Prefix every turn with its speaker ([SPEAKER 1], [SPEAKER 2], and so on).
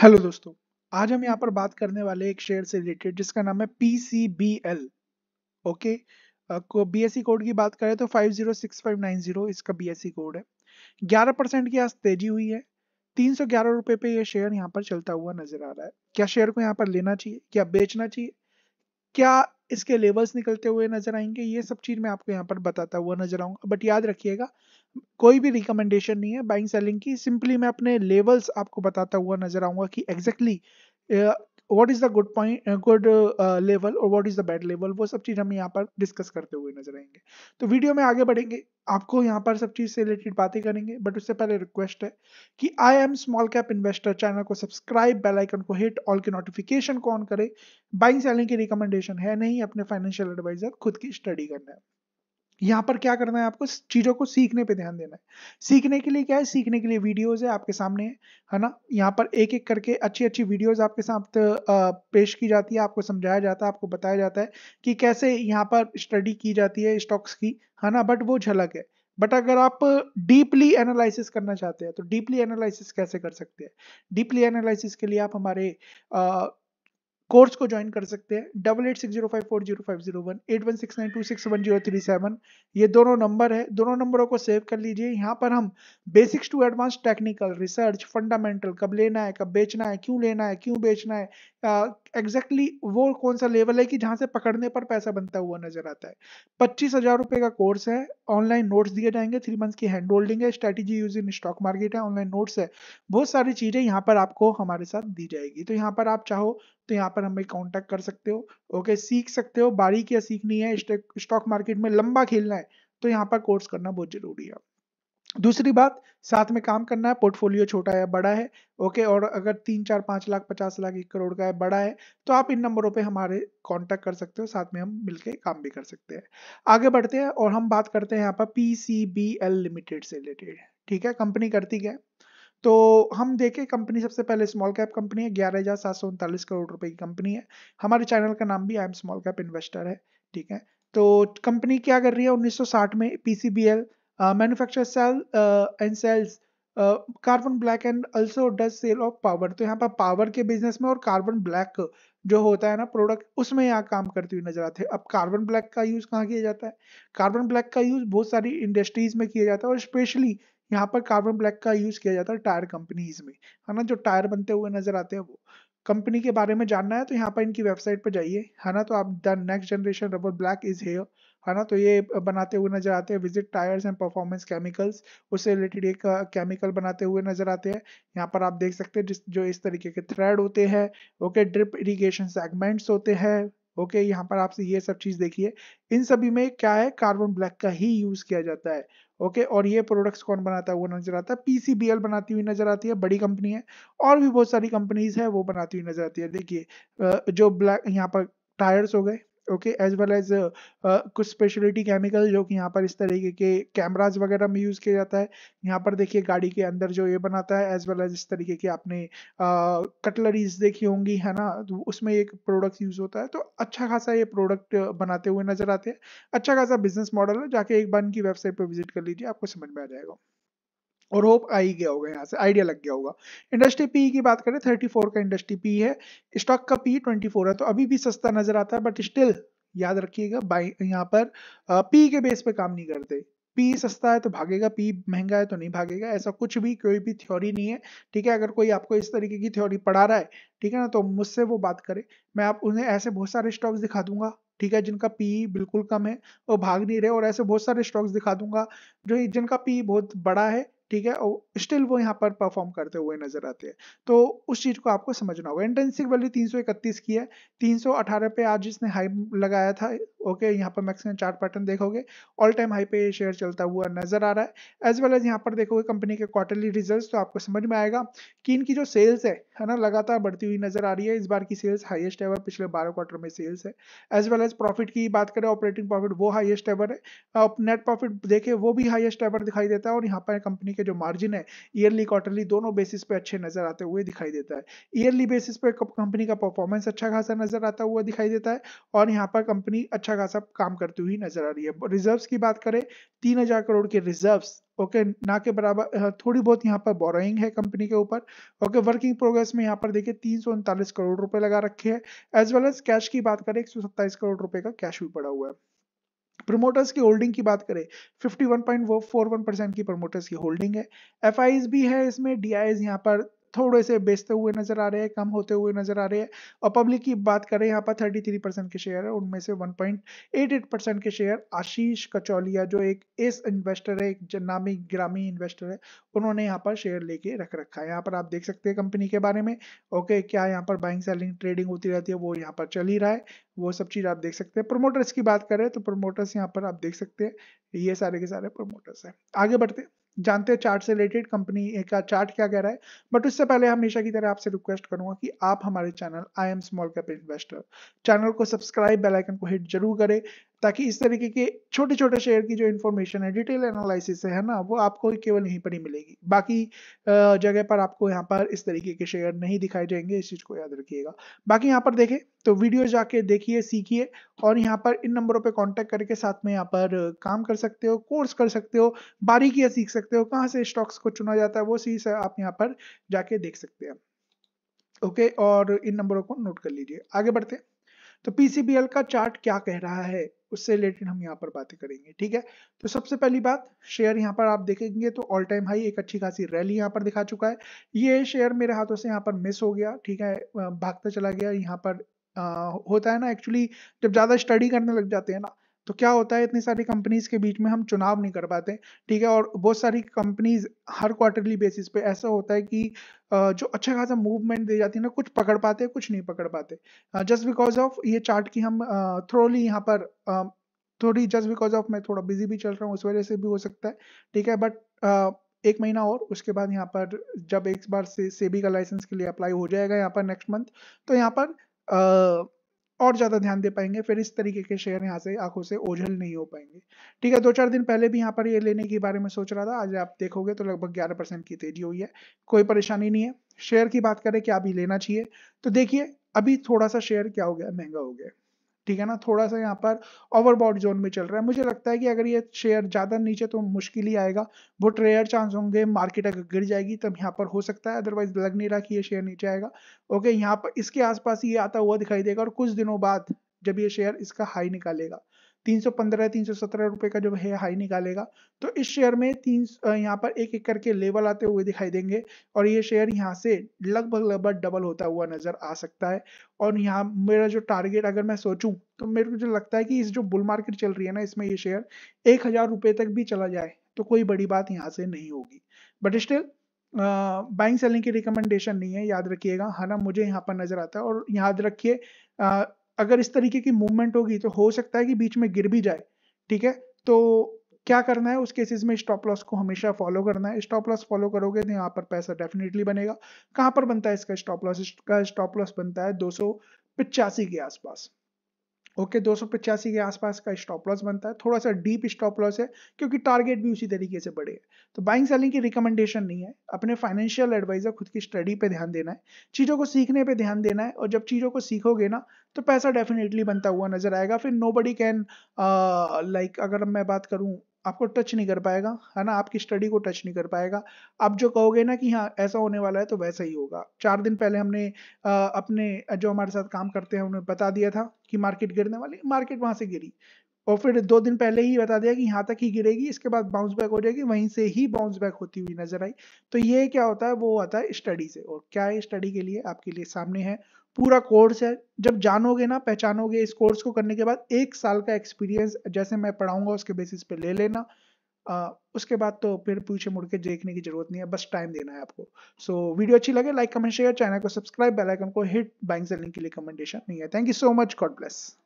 [SPEAKER 1] hello दोस्तों आज हम यहाँ पर बात करने वाले एक शेयर से रिलेटेड जिसका नाम है P C B L okay B S C code की बात करें तो five five zero six nine zero इसका बी एस सी कोड है ग्यारह परसेंट की आज तेजी हुई है तीन सौ ग्यारह रुपये पे यह शेयर यहाँ पर चलता हुआ नजर आ रहा है क्या शेयर को यहाँ पर लेना चाहिए क्या बेचना चाहिए क्या इसके लेवल्स निकलते हुए नजर आएंगे ये सब चीज मैं आपको यहाँ पर बताता हुआ नजर आऊंगा बट याद रखिएगा कोई भी रिकमेंडेशन नहीं है बाइंग सेलिंग की सिंपली मैं अपने लेवल्स आपको बताता हुआ नजर आऊंगा कि exactly exactly, what is the good point good level और what is the bad level वो सब चीज हम यहाँ पर डिस्कस करते हुए नजर आएंगे तो वीडियो में आगे बढ़ेंगे आपको यहाँ पर सब चीज से रिलेटेड बातें करेंगे बट उससे पहले रिक्वेस्ट है कि I am small cap investor channel को सब्सक्राइब बेल आइकन को हिट ऑल के नोटिफिकेशन को ऑन करें बाइंग सेलिंग की रिकमेंडेशन है नहीं अपने फाइनेंशियल एडवाइजर खुद की स्टडी करना है यहाँ पर क्या करना है आपको चीज़ों को सीखने पे ध्यान देना है सीखने के लिए क्या है सीखने के लिए वीडियोज है आपके सामने है ना यहाँ पर एक एक करके अच्छी अच्छी वीडियोज आपके साथ पेश की जाती है आपको समझाया जाता है आपको बताया जाता है कि कैसे यहाँ पर स्टडी की जाती है स्टॉक्स की है ना बट वो झलक है बट अगर आप डीपली एनालिसिस करना चाहते हैं तो डीपली एनालिसिस कैसे कर सकते हैं डीपली एनालिसिस के लिए आप हमारे कोर्स को ज्वाइन कर सकते हैं double eight six zero five four zero five zero one eight one six nine two six one zero three seven ये दोनों नंबर है दोनों नंबरों को सेव कर लीजिए यहाँ पर हम basics to advance technical research fundamental कब लेना है कब बेचना है क्यों लेना है क्यों बेचना है एग्जैक्टली exactly वो कौन सा लेवल है कि जहाँ से पकड़ने पर पैसा बनता हुआ नजर आता है पच्चीस हजार रुपये का कोर्स है ऑनलाइन नोट्स दिए जाएंगे थ्री मंथ्स की हैंड होल्डिंग है strategy use in stock market है ऑनलाइन नोट्स है बहुत सारी चीज़ें यहाँ पर आपको हमारे साथ दी जाएगी तो यहाँ पर आप चाहो तो यहाँ पर हमें कॉन्टेक्ट कर सकते हो ओके सीख सकते हो बारीक या सीखनी है स्टॉक मार्केट में लंबा खेलना है तो यहाँ पर कोर्स करना बहुत जरूरी है दूसरी बात साथ में काम करना है पोर्टफोलियो छोटा है बड़ा है ओके और अगर तीन चार पाँच लाख पचास लाख एक करोड़ का है बड़ा है तो आप इन नंबरों पे हमारे कांटेक्ट कर सकते हो साथ में हम मिलके काम भी कर सकते हैं आगे बढ़ते हैं और हम बात करते हैं यहाँ पर P C B L limited से रिलेटेड ठीक है कंपनी करती क्या तो हम देखें कंपनी सबसे पहले स्मॉल कैप कंपनी है ग्यारह हजार सात सौ उनतालीस करोड़ रुपए की कंपनी है हमारे चैनल का नाम भी I am small cap investor है ठीक है तो कंपनी क्या कर रही है 1960 में PCBL manufacture sell and sales carbon black and also does sale of power तो यहाँ पर पावर के बिजनेस में और कार्बन ब्लैक जो होता है ना प्रोडक्ट उसमें यहाँ काम करते हुए नजर आते हैं अब कार्बन ब्लैक का यूज कहाँ किया जाता है कार्बन ब्लैक का यूज बहुत सारी इंडस्ट्रीज में किया जाता है और स्पेशली यहाँ पर कार्बन ब्लैक का यूज किया जाता है टायर कंपनीज में है ना जो टायर बनते हुए नजर आते हैं वो कंपनी के बारे में जानना है तो यहाँ पर इनकी वेबसाइट पर जाइए है ना तो आप the next generation rubber black is here है ना तो ये बनाते हुए नजर आते हैं visit tyres and performance chemicals उससे रिलेटेड एक केमिकल बनाते हुए नजर आते हैं यहाँ पर आप देख सकते हैं जिस जो इस तरीके के थ्रेड होते हैं ओके ड्रिप इरिगेशन सेगमेंट्स होते हैं ओके यहाँ पर आपसे ये सब चीज देखिए इन सभी में क्या है कार्बन ब्लैक का ही यूज किया जाता है ओके और ये प्रोडक्ट्स कौन बनाता है वो नजर आता है पीसीबीएल बनाती हुई नजर आती है बड़ी कंपनी है और भी बहुत सारी कंपनीज है वो बनाती हुई नजर आती है देखिए जो ब्लैक यहाँ पर टायर्स हो गए ओके एज वेल एज कुछ स्पेशलिटी केमिकल जो कि यहाँ पर इस तरीके के कैमराज वगैरह में यूज़ किया जाता है यहाँ पर देखिए गाड़ी के अंदर जो ये बनाता है एज वेल एज इस तरीके की आपने कटलरीज देखी होंगी है ना तो उसमें एक प्रोडक्ट यूज़ होता है तो अच्छा खासा ये प्रोडक्ट बनाते हुए नजर आते हैं अच्छा खासा बिजनेस मॉडल है जाके एक बार इनकी वेबसाइट पर विजिट कर लीजिए आपको समझ में आ जाएगा और होप आ ही गया होगा यहाँ से आइडिया लग गया होगा इंडस्ट्री पी की बात करें 34 का इंडस्ट्री पी है स्टॉक का पी 24 है तो अभी भी सस्ता नजर आता है बट स्टिल याद रखिएगा बाई यहाँ पर पी के बेस पे काम नहीं करते पी सस्ता है तो भागेगा पी महंगा है तो नहीं भागेगा ऐसा कुछ भी कोई भी थ्योरी नहीं है ठीक है अगर कोई आपको इस तरीके की थ्योरी पढ़ा रहा है ठीक है ना तो मुझसे वो बात करे मैं आप उन्हें ऐसे बहुत सारे स्टॉक्स दिखा दूंगा ठीक है जिनका पी बिल्कुल कम है वो भाग नहीं रहे और ऐसे बहुत सारे स्टॉक्स दिखा दूंगा जो जिनका पी बहुत बड़ा है ठीक है और स्टिल वो यहाँ पर परफॉर्म करते हुए नजर आते हैं तो उस चीज को आपको समझना होगा इंटेंसिक वैल्यू 331 की है 318 पे आज इसने हाई लगाया था ओके यहाँ पर मैक्सिमम चार्ट पैटर्न देखोगे ऑल टाइम हाई पे शेयर चलता हुआ नजर आ रहा है एज वेल एज यहाँ पर देखोगे कंपनी के क्वार्टरली रिजल्ट तो आपको समझ में आएगा कि इनकी जो सेल्स है है ना लगातार बढ़ती हुई नजर आ रही है इस बार की सेल्स हाइएस्ट एवर पिछले बारह क्वार्टर में सेल्स है एज वेल एज प्रॉफिट की बात करें ऑपरेटिंग प्रॉफिट वो हाइएस्ट एवर है नेट प्रॉफिट देखे वो भी हाइएस्ट एवर दिखाई देता है और यहाँ पर कंपनी कंपनी के जो मार्जिन है ईयरली क्वार्टरली दोनों बेसिस पे अच्छे नजर आते हुए दिखाई देता है ईयरली बेसिस पे कंपनी का परफॉर्मेंस अच्छा खासा नजर आता हुआ दिखाई देता है और यहाँ पर कंपनी अच्छा खासा काम करती हुई नजर आ रही है रिजर्व की बात करें तीन करोड़ के रिजर्व ओके okay, ना के बराबर थोड़ी बहुत यहाँ पर बोरोइंग है कंपनी के ऊपर ओके वर्किंग प्रोग्रेस में यहाँ पर देखिए तीन सौ उनतालीस करोड़ रुपए लगा रखे हैं एज वेल एज कैश की बात करें एक सौ सत्ताईस करोड़ रुपए का कैश भी पड़ा हुआ है प्रमोटर्स की होल्डिंग की बात करें fifty one point four one percent की प्रमोटर्स की होल्डिंग है एफ भी है इसमें डी यहाँ पर थोड़े से बेचते हुए नजर आ रहे हैं कम होते हुए नजर आ रहे हैं और पब्लिक की बात करें यहाँ पर थर्टी थ्री परसेंट के शेयर है उनमें से one point eight eight percent के शेयर आशीष कचौलिया जो एक एस इन्वेस्टर है एक नामी ग्रामी इन्वेस्टर है उन्होंने यहाँ पर शेयर लेके रख रखा है यहाँ पर आप देख सकते हैं कंपनी के बारे में ओके क्या यहाँ पर बाइंग सेलिंग ट्रेडिंग होती रहती है वो यहाँ पर चल ही रहा है वो सब चीज़ आप देख सकते हैं प्रोमोटर्स की बात करें तो प्रोमोटर्स यहाँ पर आप देख सकते हैं ये सारे के सारे प्रोमोटर्स हैं आगे बढ़ते हैं जानते हैं चार्ट से रिलेटेड कंपनी का चार्ट क्या कह रहा है बट उससे पहले हमेशा की तरह आपसे रिक्वेस्ट करूंगा कि आप हमारे channel I am small cap investor channel को सब्सक्राइब बेल आइकन को हिट जरूर करें ताकि इस तरीके के छोटे छोटे शेयर की जो इन्फॉर्मेशन है डिटेल एनालिसिस है ना वो आपको केवल यहीं पर ही मिलेगी बाकी जगह पर आपको यहाँ पर इस तरीके के शेयर नहीं दिखाए जाएंगे इस चीज़ को याद रखिएगा बाकी यहाँ पर देखें तो वीडियो जाके देखिए सीखिए और यहाँ पर इन नंबरों पे कांटेक्ट करके साथ में यहाँ पर काम कर सकते हो कोर्स कर सकते हो बारीकियाँ सीख सकते हो कहाँ से स्टॉक्स को चुना जाता है वो चीज़ आप यहाँ पर जाके देख सकते हैं ओके और इन नंबरों को नोट कर लीजिए आगे बढ़ते हैं तो पीसीबीएल का चार्ट क्या कह रहा है उससे रिलेटेड हम यहाँ पर बातें करेंगे ठीक है तो सबसे पहली बात शेयर यहाँ पर आप देखेंगे तो ऑल टाइम हाई एक अच्छी खासी रैली यहाँ पर दिखा चुका है ये शेयर मेरे हाथों से यहाँ पर मिस हो गया ठीक है भागता चला गया यहाँ पर आ, होता है ना एक्चुअली जब ज़्यादा स्टडी करने लग जाते हैं ना तो क्या होता है इतनी सारी कंपनीज के बीच में हम चुनाव नहीं कर पाते ठीक है और बहुत सारी कंपनीज हर क्वार्टरली बेसिस पे ऐसा होता है कि जो अच्छा खासा मूवमेंट दी जाती है ना कुछ पकड़ पाते हैं कुछ नहीं पकड़ पाते जस्ट बिकॉज ऑफ ये चार्ट की हम थ्रोली यहाँ पर थोड़ी जस्ट बिकॉज ऑफ मैं थोड़ा बिजी भी चल रहा हूँ उस वजह से भी हो सकता है ठीक है बट एक महीना और उसके बाद यहाँ पर जब एक बार से सेबी का लाइसेंस के लिए अप्लाई हो जाएगा यहाँ पर नेक्स्ट मंथ तो यहाँ पर और ज्यादा ध्यान दे पाएंगे फिर इस तरीके के शेयर यहाँ से आंखों से ओझल नहीं हो पाएंगे ठीक है दो चार दिन पहले भी यहाँ पर ये लेने के बारे में सोच रहा था आज आप देखोगे तो लगभग ग्यारह परसेंट की तेजी हुई है कोई परेशानी नहीं है शेयर की बात करें क्या अभी लेना चाहिए तो देखिए अभी थोड़ा सा शेयर क्या हो गया महंगा हो गया ठीक है ना थोड़ा सा यहाँ पर ओवरबॉड जोन में चल रहा है मुझे लगता है कि अगर ये शेयर ज़्यादा नीचे तो मुश्किल ही आएगा बहुत रेयर चांस होंगे मार्केट अगर गिर जाएगी तब यहाँ पर हो सकता है अदरवाइज लग नहीं रहा कि ये शेयर नीचे आएगा ओके यहाँ पर इसके आसपास ये आता हुआ दिखाई देगा और कुछ दिनों बाद जब ये शेयर इसका हाई निकालेगा तीन सौ पंद्रह तीन सौ सत्रह रुपए का जो है हाई निकालेगा तो इस शेयर में तीन यहाँ पर एक एक करके लेवल आते हुए दिखाई देंगे और ये शेयर यहाँ से लगभग लगभग डबल होता हुआ नजर आ सकता है और यहाँ मेरा जो टारगेट अगर मैं सोचूं तो मेरे को जो लगता है कि इस जो बुल मार्केट चल रही है ना इसमें ये शेयर एक हजार तक भी चला जाए तो कोई बड़ी बात यहाँ से नहीं होगी बट स्टिल बाइंग सेलिंग की रिकमेंडेशन नहीं है याद रखिएगा हाना ना मुझे यहाँ पर नजर आता है और याद रखिए अगर इस तरीके की मूवमेंट होगी तो हो सकता है कि बीच में गिर भी जाए ठीक है तो क्या करना है उस केसेस में स्टॉप लॉस को हमेशा फॉलो करना है स्टॉप लॉस फॉलो करोगे तो यहाँ पर पैसा डेफिनेटली बनेगा कहाँ पर बनता है इसका स्टॉप लॉस इसका स्टॉप लॉस बनता है दो के आसपास ओके दो के आसपास का स्टॉप लॉस बनता है थोड़ा सा डीप स्टॉप लॉस है क्योंकि टारगेट भी उसी तरीके से बढ़े तो बाइंग सेलिंग की रिकमेंडेशन नहीं है अपने फाइनेंशियल एडवाइजर खुद की स्टडी पे ध्यान देना है चीज़ों को सीखने पे ध्यान देना है और जब चीज़ों को सीखोगे ना तो पैसा डेफिनेटली बनता हुआ नजर आएगा फिर नो बडी कैन लाइक अगर मैं बात करूँ आपको टच नहीं कर पाएगा है ना आपकी स्टडी को टच नहीं कर पाएगा आप जो कहोगे ना कि हाँ ऐसा होने वाला है तो वैसा ही होगा चार दिन पहले हमने आ, अपने जो हमारे साथ काम करते हैं उन्हें बता दिया था कि मार्केट गिरने वाली मार्केट वहां से गिरी और फिर दो दिन पहले ही बता दिया कि यहाँ तक ही गिरेगी इसके बाद बाउंस बैक हो जाएगी वहीं से ही बाउंस बैक होती हुई नजर आई तो ये क्या होता है वो आता है स्टडी से और क्या है स्टडी के लिए आपके लिए सामने है पूरा कोर्स है जब जानोगे ना पहचानोगे इस कोर्स को करने के बाद एक साल का एक्सपीरियंस जैसे मैं पढ़ाऊंगा उसके बेसिस पे ले लेना आ, उसके बाद तो फिर पीछे मुड़ के देखने की जरूरत नहीं है बस टाइम देना है आपको सो so, वीडियो अच्छी लगे लाइक कमेंट शेयर चैनल को सब्सक्राइब बेल आइकन को हिट बैंक से लिंक के लिए कमेंटेशन नहीं है thank you so much God bless